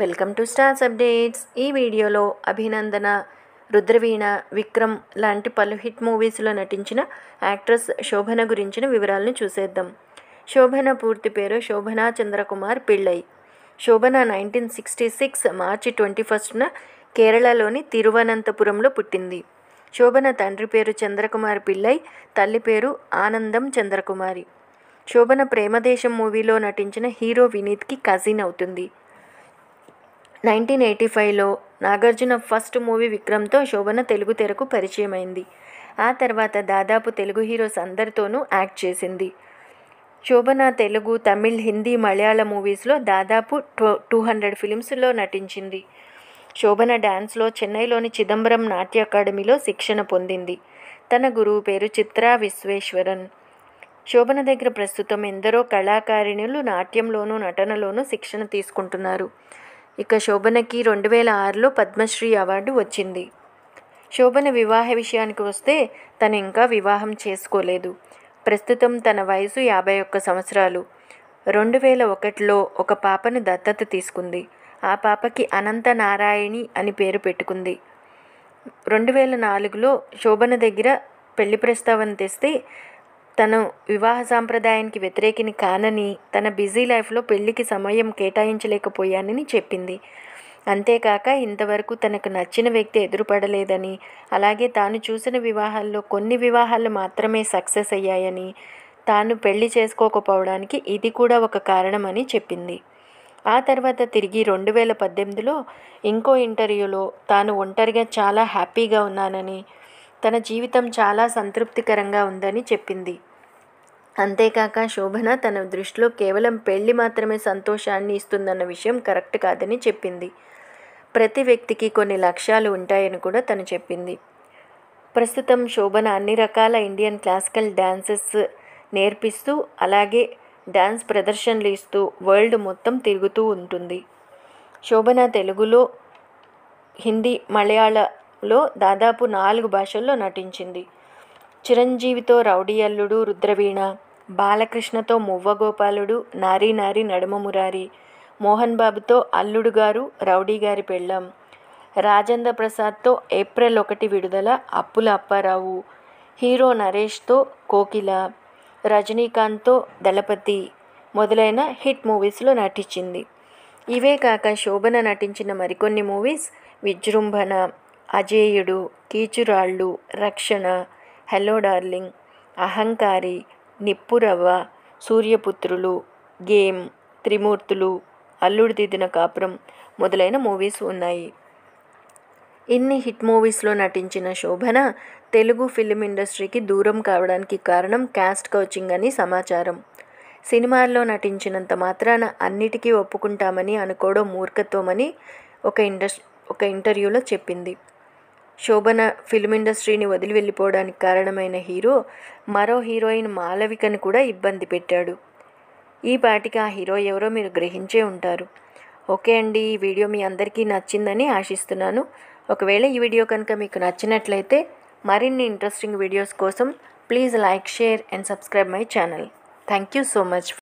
welcome to stars updates ఈ వీడియోలో అభినందన రుద్రవీణ విక్రమ్ లాంటి పలు హిట్ మూవీస్లో నటించిన యాక్ట్రెస్ శోభన గురించిన వివరాలను చూసేద్దాం శోభన పూర్తి పేరు Shobana Chandrakumar Pillai Shobana nineteen sixty six March twenty ఫస్ట్న కేరళలోని తిరువనంతపురంలో పుట్టింది శోభన తండ్రి పేరు చంద్రకుమార్ పిళ్ళై తల్లి పేరు ఆనందం చంద్రకుమారి శోభన ప్రేమదేశం మూవీలో నటించిన హీరో వినీత్కి కజిన్ అవుతుంది నైన్టీన్ ఎయిటీ ఫైవ్లో నాగార్జున ఫస్ట్ మూవీ విక్రమ్తో శోభన తెలుగు తెరకు పరిచయమైంది ఆ తర్వాత దాదాపు తెలుగు హీరోస్ అందరితోనూ యాక్ట్ చేసింది శోభన తెలుగు తమిళ్ హిందీ మలయాళ మూవీస్లో దాదాపు టూ టూ హండ్రెడ్ ఫిలిమ్స్లో నటించింది శోభన డ్యాన్స్లో చెన్నైలోని చిదంబరం నాట్య అకాడమీలో శిక్షణ పొందింది తన గురువు పేరు చిత్రా విశ్వేశ్వరన్ శోభన దగ్గర ప్రస్తుతం ఎందరో కళాకారిణులు నాట్యంలోనూ నటనలోనూ శిక్షణ తీసుకుంటున్నారు ఇక శోభనకి రెండు వేల ఆరులో పద్మశ్రీ అవార్డు వచ్చింది శోభన వివాహ విషయానికి వస్తే తను ఇంకా వివాహం చేసుకోలేదు ప్రస్తుతం తన వయసు యాభై ఒక్క సంవత్సరాలు రెండు వేల ఒకటిలో ఒక పాపను దత్తత తీసుకుంది ఆ పాపకి అనంత నారాయణి అని పేరు పెట్టుకుంది రెండు వేల నాలుగులో శోభన దగ్గర పెళ్లి ప్రస్తావన తెస్తే తను వివాహ సాంప్రదాయానికి వ్యతిరేకిని కానని తన బిజీ లైఫ్లో పెళ్లికి సమయం కేటాయించలేకపోయానని చెప్పింది అంతేకాక ఇంతవరకు తనకు నచ్చిన వ్యక్తి ఎదురుపడలేదని అలాగే తాను చూసిన వివాహాల్లో కొన్ని వివాహాలు మాత్రమే సక్సెస్ అయ్యాయని తాను పెళ్లి చేసుకోకపోవడానికి ఇది కూడా ఒక కారణమని చెప్పింది ఆ తర్వాత తిరిగి రెండు వేల పద్దెనిమిదిలో ఇంకో ఇంటర్వ్యూలో తాను ఒంటరిగా చాలా హ్యాపీగా ఉన్నానని తన జీవితం చాలా సంతృప్తికరంగా ఉందని చెప్పింది అంతేకాక శోభన తన దృష్టిలో కేవలం పెళ్లి మాత్రమే సంతోషాన్ని ఇస్తుందన్న విషయం కరెక్ట్ కాదని చెప్పింది ప్రతి వ్యక్తికి కొన్ని లక్ష్యాలు ఉంటాయని కూడా తను చెప్పింది ప్రస్తుతం శోభన అన్ని రకాల ఇండియన్ క్లాసికల్ డ్యాన్సెస్ నేర్పిస్తూ అలాగే డ్యాన్స్ ప్రదర్శనలు ఇస్తూ వరల్డ్ మొత్తం తిరుగుతూ ఉంటుంది శోభన తెలుగులో హిందీ మలయాళ లో దాదాపు నాలుగు భాషల్లో నటించింది చిరంజీవితో రౌడీ అల్లుడు రుద్రవీణ బాలకృష్ణతో మువ్వగోపాలుడు నారీ నారీ నడుమ మురారి మోహన్ బాబుతో అల్లుడు గారు రౌడీ గారి పెళ్ళం రాజేంద్ర ప్రసాద్తో ఏప్రిల్ ఒకటి విడుదల అప్పుల అప్పారావు హీరో నరేష్తో కోకిల రజనీకాంత్తో దళపతి మొదలైన హిట్ మూవీస్లో నటించింది ఇవే కాక శోభన నటించిన మరికొన్ని మూవీస్ విజృంభణ Ajeyudu Keechurallu Rakshana hello darling Ahankari Nippuravva Suryaputrulu game Trimurtulu Alludu Diddina కాపురం మొదలైన మూవీస్ ఉన్నాయి ఇన్ని హిట్ మూవీస్లో నటించిన శోభన తెలుగు ఫిలిం ఇండస్ట్రీకి దూరం కావడానికి కారణం క్యాస్ట్ కోచింగ్ అని సమాచారం సినిమాల్లో నటించినంత మాత్రాన అన్నిటికీ ఒప్పుకుంటామని అనుకోవడం మూర్ఖత్వమని ఒక ఇండస్ ఒక ఇంటర్వ్యూలో చెప్పింది శోభన ఫిల్మ్ ఇండస్ట్రీని వదిలి వెళ్ళిపోవడానికి కారణమైన హీరో మరో హీరోయిన్ మాలవికను కూడా ఇబ్బంది పెట్టాడు ఈ పాటికి ఆ హీరో ఎవరో మీరు గ్రహించే ఉంటారు ఓకే అండి ఈ వీడియో మీ అందరికీ నచ్చిందని ఆశిస్తున్నాను ఒకవేళ ఈ వీడియో కనుక మీకు నచ్చినట్లయితే మరిన్ని ఇంట్రెస్టింగ్ వీడియోస్ కోసం please like share and subscribe my channel thank you so much